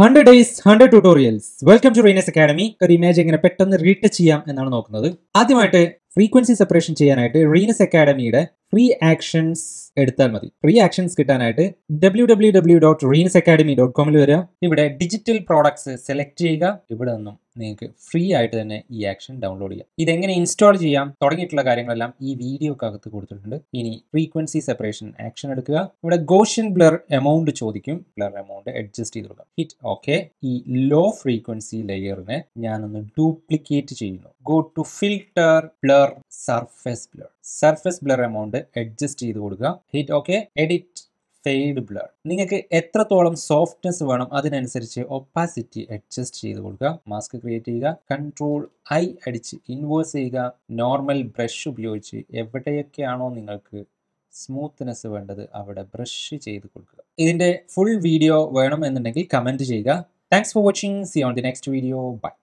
hundred days hundred tutorials welcome to റൈനസ് academy ഒരു image എങ്ങനെ പെട്ടെന്ന് റീടച്ച് ചെയ്യാം എന്നാണ് നോക്കുന്നത് ആദ്യമായിട്ട് ഫ്രീക്വൻസി സെപ്പറേഷൻ ചെയ്യാനായിട്ട് റീനസ് അക്കാഡമിയുടെ ഫ്രീ ആക്ഷൻസ് എടുത്താൽ മതി ഫ്രീ ആക്ഷൻസ് കിട്ടാനായിട്ട് ഡബ്ല്യൂ ഡബ്ല്യൂ ഡബ്ല്യൂ ഡോട്ട് റീനസ് അക്കാഡമി ഡോട്ട് കോമിൽ വരിക ഇവിടെ ഡിജിറ്റൽ പ്രോഡക്ട്സ് സെലക്ട് ചെയ്യുക ഇവിടെ നിന്നും നിങ്ങൾക്ക് ഫ്രീ ആയിട്ട് തന്നെ ഈ ആക്ഷൻ ഡൗൺലോഡ് ചെയ്യാം ഇതെങ്ങനെ ഇൻസ്റ്റാൾ ചെയ്യാം തുടങ്ങിയിട്ടുള്ള കാര്യങ്ങളെല്ലാം ഈ വീഡിയോക്കകത്ത് കൊടുത്തിട്ടുണ്ട് ഇനി ഫ്രീക്വൻസി സെപ്പറേഷൻ ആക്ഷൻ എടുക്കുക ഇവിടെ ഗോഷ്യൻ ബ്ലർ എമൗണ്ട് ചോദിക്കും ബ്ലർ എമൗണ്ട് അഡ്ജസ്റ്റ് ചെയ്ത് കൊടുക്കുക ഹിറ്റ് ഓക്കെ ഈ ലോ ഫ്രീക്വൻസി ലെയറിനെ ഞാനൊന്ന് ഡ്യൂപ്ലിക്കേറ്റ് ചെയ്യുന്നു go to filter blur surface blur surface blur amount adjust ചെയ്ത് കൊടുക്കുക hit okay edit fade blur നിങ്ങൾക്ക് എത്രത്തോളം സോഫ്റ്റ്നെസ് വേണം അതിനനുസരിച്ച് ഒപ്പാസിറ്റി അഡ്ജസ്റ്റ് ചെയ്ത് കൊടുക്കുക മാസ്ക് ക്രിയേറ്റ് ചെയ്യുക കൺട്രോൾ ഐ അടിച്ച് ഇൻവേഴ്സ് ചെയ്യുക നോർമൽ ബ്രഷ് ഉപയോഗിച്ച് എവിടെയൊക്കെയാണോ നിങ്ങൾക്ക് സ്മൂത്ത്നെസ് വേണ്ടത് അവിടെ ബ്രഷ് ചെയ്ത് കൊടുക്കുക ഇതിൻ്റെ ഫുൾ വീഡിയോ വേണം എന്നുണ്ടെങ്കിൽ കമൻറ്റ് ചെയ്യുക thanks for watching see on the next video by